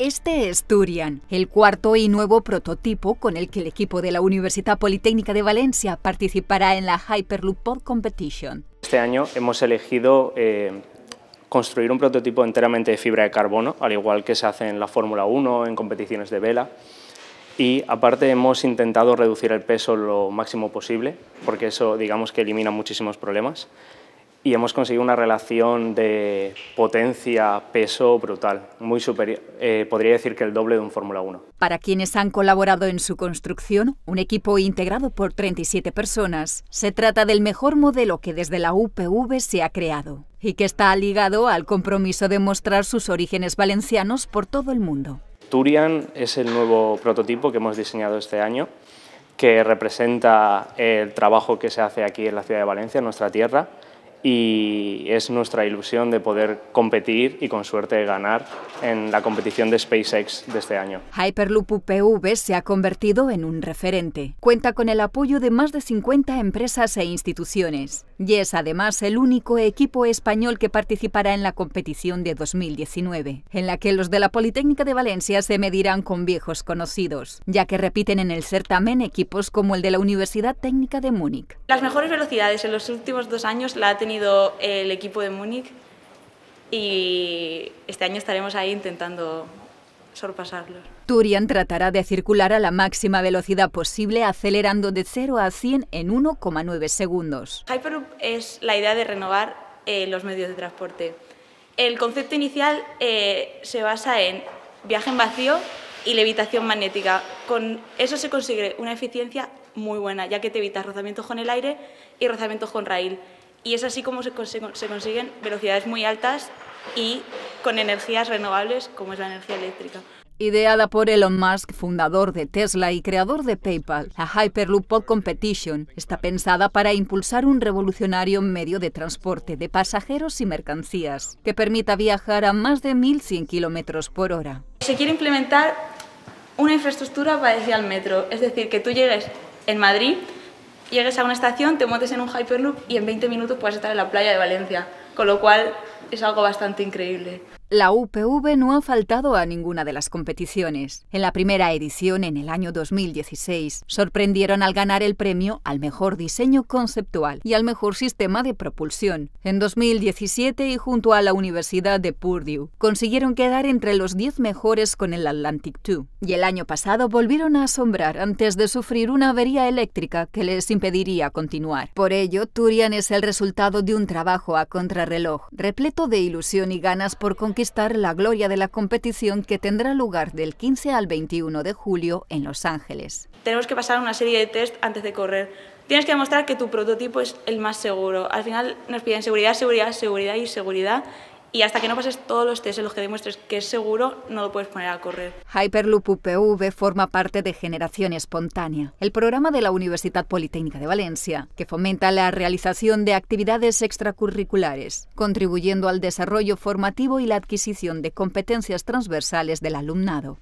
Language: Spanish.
Este es Turian, el cuarto y nuevo prototipo con el que el equipo de la Universidad Politécnica de Valencia participará en la Hyperloop Pod Competition. Este año hemos elegido eh, construir un prototipo enteramente de fibra de carbono, al igual que se hace en la Fórmula 1, en competiciones de vela. Y aparte hemos intentado reducir el peso lo máximo posible, porque eso digamos que elimina muchísimos problemas y hemos conseguido una relación de potencia-peso brutal, muy superior, eh, podría decir que el doble de un Fórmula 1. Para quienes han colaborado en su construcción, un equipo integrado por 37 personas, se trata del mejor modelo que desde la UPV se ha creado y que está ligado al compromiso de mostrar sus orígenes valencianos por todo el mundo. Turian es el nuevo prototipo que hemos diseñado este año que representa el trabajo que se hace aquí en la ciudad de Valencia, en nuestra tierra, y es nuestra ilusión de poder competir y con suerte ganar en la competición de SpaceX de este año. Hyperloop UPV se ha convertido en un referente. Cuenta con el apoyo de más de 50 empresas e instituciones y es además el único equipo español que participará en la competición de 2019, en la que los de la Politécnica de Valencia se medirán con viejos conocidos, ya que repiten en el certamen equipos como el de la Universidad Técnica de Múnich. Las mejores velocidades en los últimos dos años la ha tenido venido el equipo de Múnich y este año estaremos ahí intentando sorpasarlos. Turian tratará de circular a la máxima velocidad posible, acelerando de 0 a 100 en 1,9 segundos. Hyperloop es la idea de renovar eh, los medios de transporte. El concepto inicial eh, se basa en viaje en vacío y levitación magnética. Con eso se consigue una eficiencia muy buena, ya que te evitas rozamientos con el aire y rozamientos con rail. Y es así como se, consiguen velocidades muy altas y con energías renovables como es la energía eléctrica. Ideada por Elon Musk, fundador de Tesla y creador de PayPal, la Hyperloop Pod Competition está pensada para impulsar un revolucionario medio de transporte de pasajeros y mercancías que permita viajar a más de 1.100 kilómetros por hora. Se quiere implementar una infraestructura parecida al metro, es decir, que tú llegues en Madrid llegues a una estación, te montes en un Hyperloop y en 20 minutos puedes estar en la playa de Valencia, con lo cual es algo bastante increíble. La UPV no ha faltado a ninguna de las competiciones. En la primera edición, en el año 2016, sorprendieron al ganar el premio al mejor diseño conceptual y al mejor sistema de propulsión. En 2017 y junto a la Universidad de Purdue, consiguieron quedar entre los 10 mejores con el Atlantic 2. Y el año pasado volvieron a asombrar antes de sufrir una avería eléctrica que les impediría continuar. Por ello, Turian es el resultado de un trabajo a contrarreloj, repleto de ilusión y ganas por estar la gloria de la competición que tendrá lugar del 15 al 21 de julio en Los Ángeles. Tenemos que pasar una serie de test antes de correr. Tienes que demostrar que tu prototipo es el más seguro. Al final nos piden seguridad, seguridad, seguridad y seguridad y hasta que no pases todos los test en los que demuestres que es seguro, no lo puedes poner a correr. Hyperloop UPV forma parte de Generación Espontánea, el programa de la Universidad Politécnica de Valencia, que fomenta la realización de actividades extracurriculares, contribuyendo al desarrollo formativo y la adquisición de competencias transversales del alumnado.